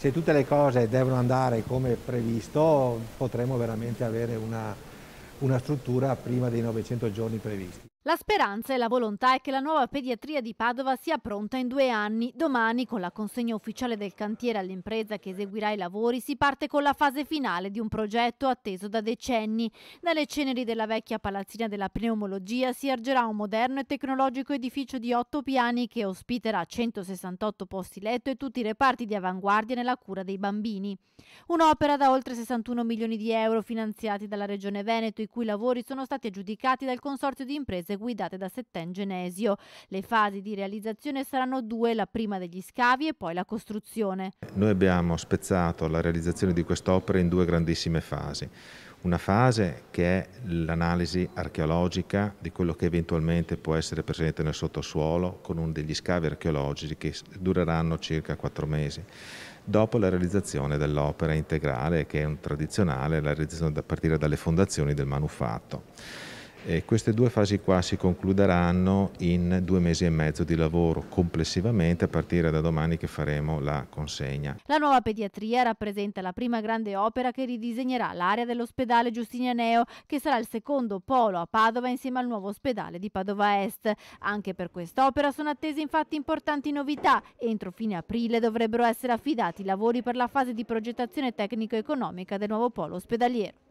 se tutte le cose devono andare come previsto potremo veramente avere una, una struttura prima dei 900 giorni previsti. La speranza e la volontà è che la nuova pediatria di Padova sia pronta in due anni. Domani, con la consegna ufficiale del cantiere all'impresa che eseguirà i lavori, si parte con la fase finale di un progetto atteso da decenni. Dalle ceneri della vecchia palazzina della pneumologia si ergerà un moderno e tecnologico edificio di otto piani che ospiterà 168 posti letto e tutti i reparti di avanguardia nella cura dei bambini. Un'opera da oltre 61 milioni di euro finanziati dalla Regione Veneto, i cui lavori sono stati aggiudicati dal Consorzio di Imprese imprese guidate da Setten Genesio. Le fasi di realizzazione saranno due, la prima degli scavi e poi la costruzione. Noi abbiamo spezzato la realizzazione di quest'opera in due grandissime fasi. Una fase che è l'analisi archeologica di quello che eventualmente può essere presente nel sottosuolo con degli scavi archeologici che dureranno circa quattro mesi. Dopo la realizzazione dell'opera integrale, che è un tradizionale, la realizzazione a partire dalle fondazioni del manufatto. E queste due fasi qua si concluderanno in due mesi e mezzo di lavoro complessivamente a partire da domani che faremo la consegna. La nuova pediatria rappresenta la prima grande opera che ridisegnerà l'area dell'ospedale Giustinianeo che sarà il secondo polo a Padova insieme al nuovo ospedale di Padova Est. Anche per quest'opera sono attese infatti importanti novità. Entro fine aprile dovrebbero essere affidati i lavori per la fase di progettazione tecnico-economica del nuovo polo ospedaliero.